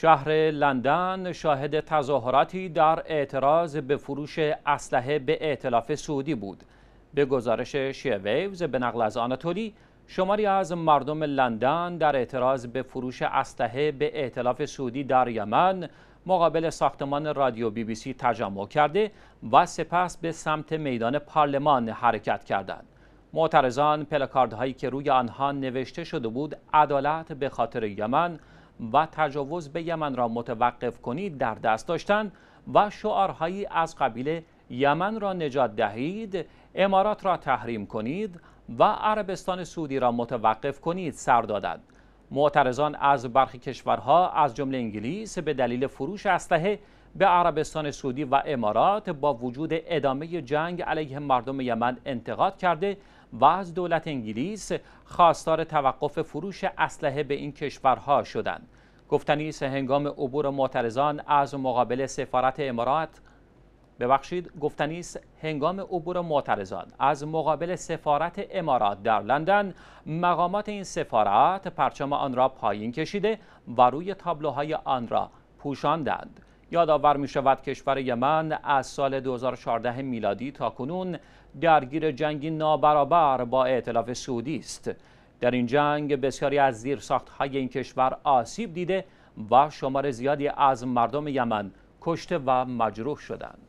شهر لندن شاهد تظاهراتی در اعتراض به فروش اسلحه به ائتلاف سعودی بود به گزارش شیویوز ویوز به نقل از آناتولی شماری از مردم لندن در اعتراض به فروش اسلحه به ائتلاف سعودی در یمن مقابل ساختمان رادیو بی بی سی تجمع کرده و سپس به سمت میدان پارلمان حرکت کردند. معترضان پلاکاردهایی که روی آنها نوشته شده بود عدالت به خاطر یمن و تجاوز به یمن را متوقف کنید در دست داشتند و شعارهایی از قبیل یمن را نجات دهید امارات را تحریم کنید و عربستان سعودی را متوقف کنید سر دادند معترضان از برخی کشورها از جمله انگلیس به دلیل فروش اسلحه به عربستان سعودی و امارات با وجود ادامه جنگ علیه مردم یمن انتقاد کرده و از دولت انگلیس خواستار توقف فروش اسلحه به این کشورها شدند گفتنی هنگام عبور معترضان از مقابل سفارت امارات ببخشید گفتنی هنگام عبور معترضان از مقابل سفارت امارات در لندن مقامات این سفارت پرچم آن را پایین کشیده و روی تابلوهای آن را پوشاندند یادآور می شود کشور یمن از سال 2014 میلادی تا کنون درگیر جنگی نابرابر با اعتلاف سعودی است در این جنگ بسیاری از زیر های این کشور آسیب دیده و شمار زیادی از مردم یمن کشته و مجروح شدند.